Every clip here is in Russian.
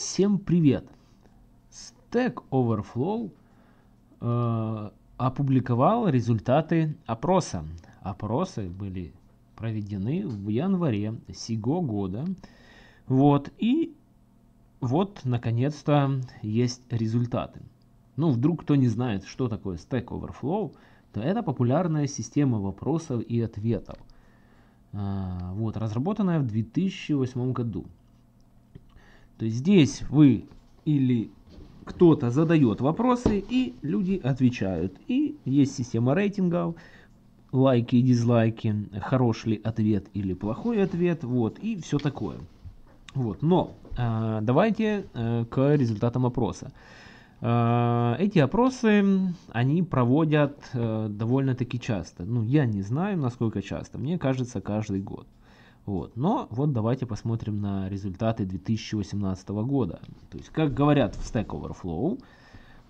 Всем привет! Stack Overflow э, опубликовал результаты опроса. Опросы были проведены в январе сего года. Вот, и вот, наконец-то, есть результаты. Ну, вдруг кто не знает, что такое Stack Overflow, то это популярная система вопросов и ответов. Э, вот, разработанная в 2008 году. То есть здесь вы или кто-то задает вопросы, и люди отвечают. И есть система рейтингов, лайки и дизлайки, хороший ли ответ или плохой ответ, вот, и все такое. Вот, но э, давайте э, к результатам опроса. Э, эти опросы, они проводят э, довольно-таки часто. Ну, я не знаю, насколько часто. Мне кажется, каждый год. Вот. Но вот давайте посмотрим на результаты 2018 года. То есть, как говорят в Stack Overflow,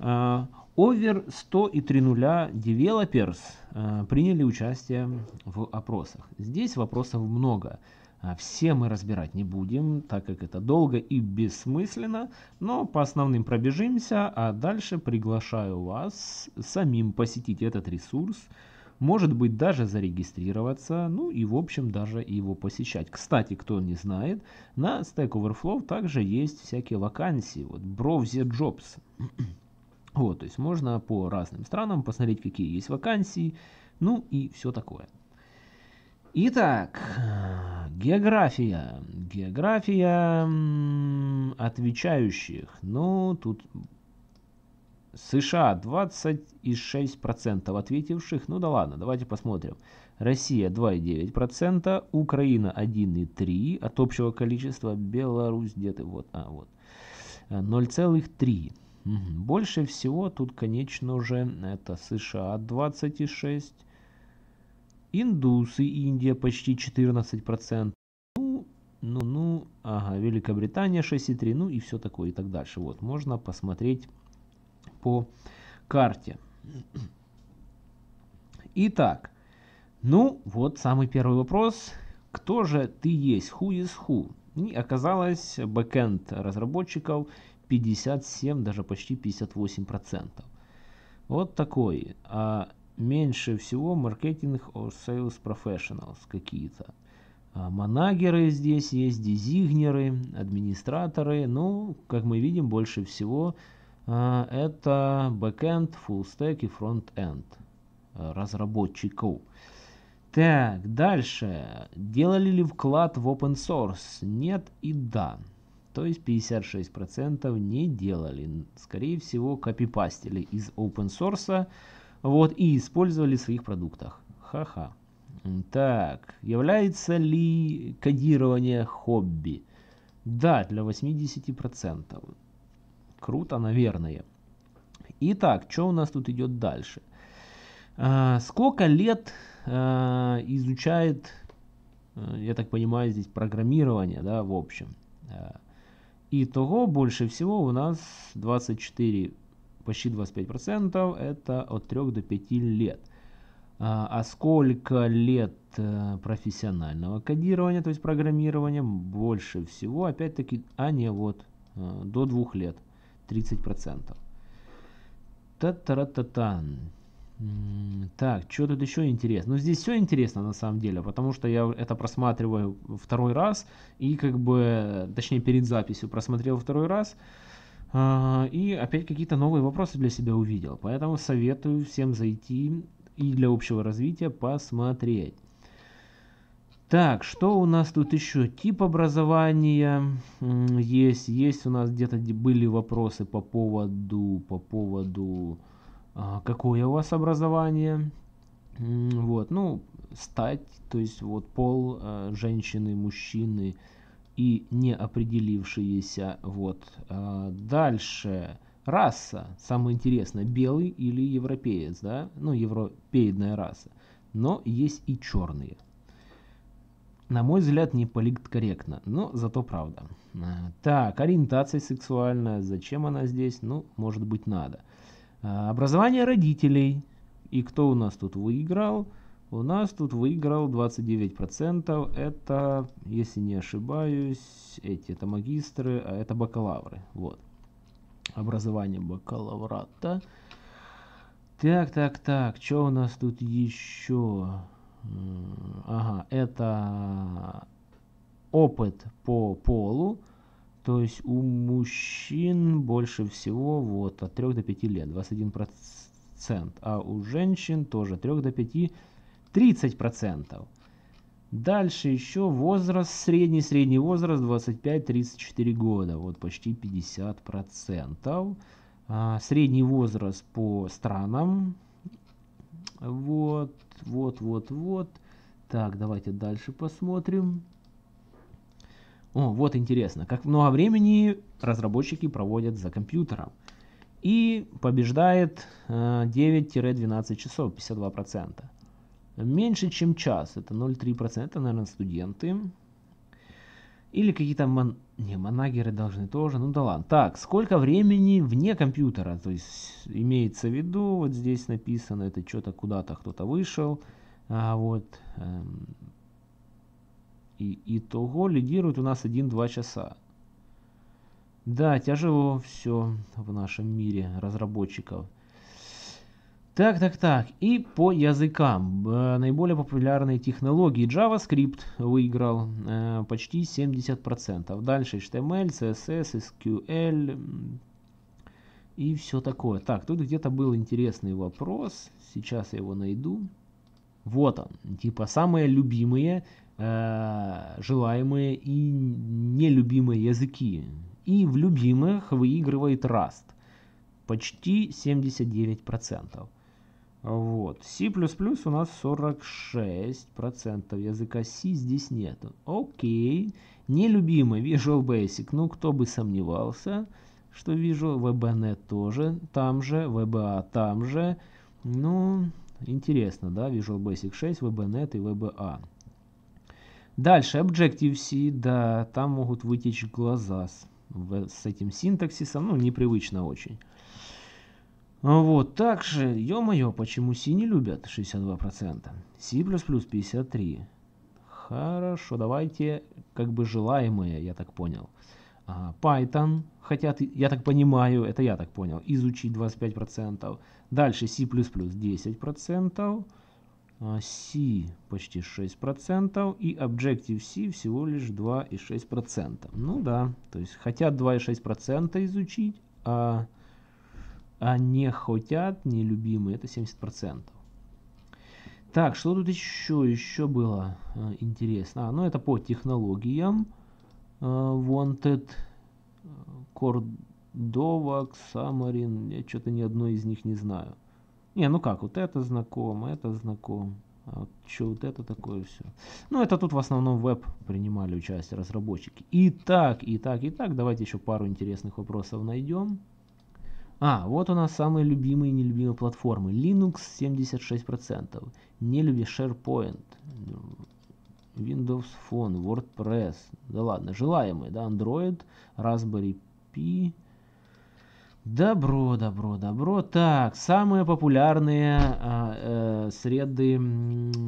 э, over 100 и 3 нуля developers э, приняли участие в опросах. Здесь вопросов много. Э, все мы разбирать не будем, так как это долго и бессмысленно, но по основным пробежимся, а дальше приглашаю вас самим посетить этот ресурс, может быть даже зарегистрироваться, ну и в общем даже его посещать. Кстати, кто не знает, на Stack Overflow также есть всякие вакансии, вот Browse Jobs. вот, то есть можно по разным странам посмотреть, какие есть вакансии, ну и все такое. Итак, география. География отвечающих. Ну, тут США 26% ответивших. Ну да ладно, давайте посмотрим. Россия 2,9%, Украина 1,3% от общего количества, Беларусь где-то вот, а вот 0,3%. Больше всего тут, конечно же, это США 26, индусы, Индия почти 14%, ну, ну, ну, ага, Великобритания 6,3, ну и все такое и так дальше. Вот, можно посмотреть по карте. Итак, ну вот самый первый вопрос. Кто же ты есть? Who is who? И оказалось, бэкенд разработчиков 57, даже почти 58%. Вот такой. А меньше всего маркетинг or sales professionals какие-то. А манагеры здесь есть, дизигнеры, администраторы. Ну, как мы видим, больше всего а, это backend, full stack и frontend. Э, разработчиков. Так, дальше. Делали ли вклад в open source? Нет и да. То есть 56% не делали. Скорее всего, копипастили из open source. Вот, и использовали в своих продуктах. Ха-ха. Так, является ли кодирование хобби? Да, для 80%. Круто, наверное. Итак, что у нас тут идет дальше? А, сколько лет а, изучает, а, я так понимаю, здесь программирование, да, в общем. Итого больше всего у нас 24, почти 25%, это от 3 до 5 лет. А сколько лет э, профессионального кодирования, то есть программирования, больше всего, опять-таки, а не вот, э, до 2 лет. 30%. Та-та-та-та. Так, что тут еще интересно? Ну, здесь все интересно на самом деле, потому что я это просматриваю второй раз, и как бы, точнее, перед записью просмотрел второй раз, а, и опять какие-то новые вопросы для себя увидел. Поэтому советую всем зайти и для общего развития посмотреть. Так, что у нас тут еще? Тип образования есть. Есть у нас где-то были вопросы по поводу, по поводу, а, какое у вас образование. Вот, ну, стать, то есть вот пол э, женщины, мужчины и не определившиеся. Вот. А, дальше. Раса. Самое интересное, белый или европеец, да? Ну, европейная раса. Но есть и черные на мой взгляд, не политкорректно, но зато правда. А, так, ориентация сексуальная, зачем она здесь? Ну, может быть, надо. А, образование родителей. И кто у нас тут выиграл? У нас тут выиграл 29%. Это, если не ошибаюсь, эти это магистры, а это бакалавры. Вот. Образование бакалаврата. Так, так, так. Что у нас тут еще? Ага, это опыт по полу. То есть у мужчин больше всего вот от 3 до 5 лет, 21%. А у женщин тоже от 3 до 5, 30%. Дальше еще возраст, средний, средний возраст 25-34 года, вот почти 50%. А, средний возраст по странам вот, вот, вот, вот. Так, давайте дальше посмотрим. О, вот интересно, как много времени разработчики проводят за компьютером. И побеждает 9-12 э, часов, 52%. Меньше, чем час, это 0,3%, это, наверное, студенты. Или какие-то мон... Не, монагеры должны тоже, ну да ладно. Так, сколько времени вне компьютера? То есть имеется в виду, вот здесь написано, это что-то куда-то кто-то вышел. А вот... Эм, и, итого лидирует у нас 1-2 часа. Да, тяжело все в нашем мире разработчиков. Так, так, так. И по языкам. Э, наиболее популярные технологии JavaScript выиграл э, почти 70%. Дальше HTML, CSS, SQL и все такое. Так, тут где-то был интересный вопрос. Сейчас я его найду. Вот он. Типа самые любимые, э, желаемые и нелюбимые языки. И в любимых выигрывает Rust. Почти 79%. Вот. C++ у нас 46%. Языка C здесь нету. Окей. Нелюбимый Visual Basic. Ну, кто бы сомневался, что вижу VBNet тоже там же, VBA а там же. Ну, интересно, да? Visual Basic 6, VBNet и VBA. А. Дальше Objective-C, да, там могут вытечь глаза с, с этим синтаксисом, ну, непривычно очень. Вот, также, ё-моё, почему C не любят? 62%. Си плюс 53. Хорошо, давайте как бы желаемые, я так понял. А, Python хотят, я так понимаю, это я так понял, изучить 25%. Дальше C++ 10%, C почти 6% и Objective-C всего лишь 2,6%. Ну да, то есть хотят 2,6% изучить, а а не хотят, не любимые, это 70%. Так, что тут еще, еще было э, интересно? А, ну это по технологиям. Э, wanted, э, Cordova, Xamarin, я что-то ни одной из них не знаю. Не, ну как, вот это знакомо, это знаком. А вот что вот это такое все? Ну, это тут в основном веб принимали участие разработчики. Итак, так, и так, и так. Давайте еще пару интересных вопросов найдем. А, вот у нас самые любимые и нелюбимые платформы. Linux 76%, Не нелюби SharePoint, Windows Phone, WordPress, да ладно, желаемые, да, Android, Raspberry Pi. Добро, добро, добро. Так, самые популярные э, э, среды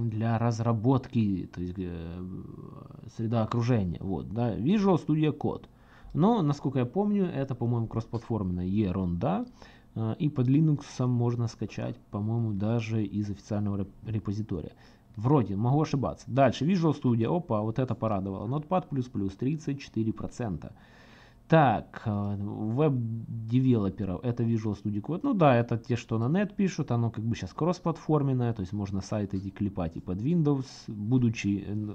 для разработки, то есть э, среда окружения. Вот, да, Visual Studio Code. Но, насколько я помню, это, по-моему, кроссплатформенная ерунда. Э, и под Linux можно скачать, по-моему, даже из официального репозитория. Вроде, могу ошибаться. Дальше, Visual Studio, опа, вот это порадовало. Notepad++ 34%. Так, э, веб-девелоперов, это Visual Studio Code. Ну да, это те, что на нет пишут, оно как бы сейчас кроссплатформенное, то есть можно сайты эти клепать и под Windows, будучи, э,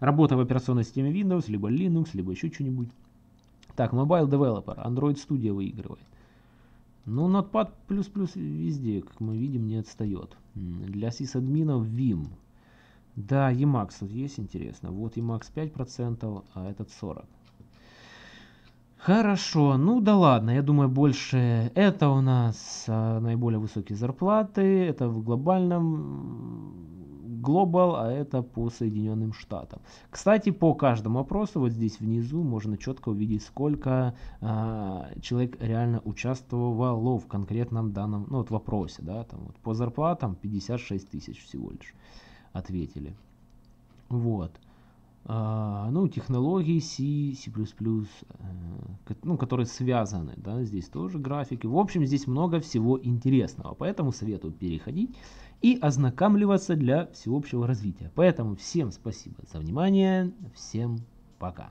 работая в операционной системе Windows, либо Linux, либо еще что-нибудь. Так, Mobile Developer, Android Studio выигрывает. Ну, Notepad++ везде, как мы видим, не отстает. Для сисадминов Vim. Да, Emacs тут есть, интересно. Вот Emacs 5%, а этот 40%. Хорошо, ну да ладно, я думаю, больше это у нас а, наиболее высокие зарплаты, это в глобальном Global, а это по Соединенным Штатам. Кстати, по каждому опросу, вот здесь внизу, можно четко увидеть, сколько э, человек реально участвовало в конкретном данном, ну вот вопросе, да, там вот по зарплатам 56 тысяч всего лишь ответили. Вот. Uh, ну, технологии C, C++, э, ну, которые связаны, да, здесь тоже графики. В общем, здесь много всего интересного, поэтому советую переходить и ознакомливаться для всеобщего развития. Поэтому всем спасибо за внимание, всем пока.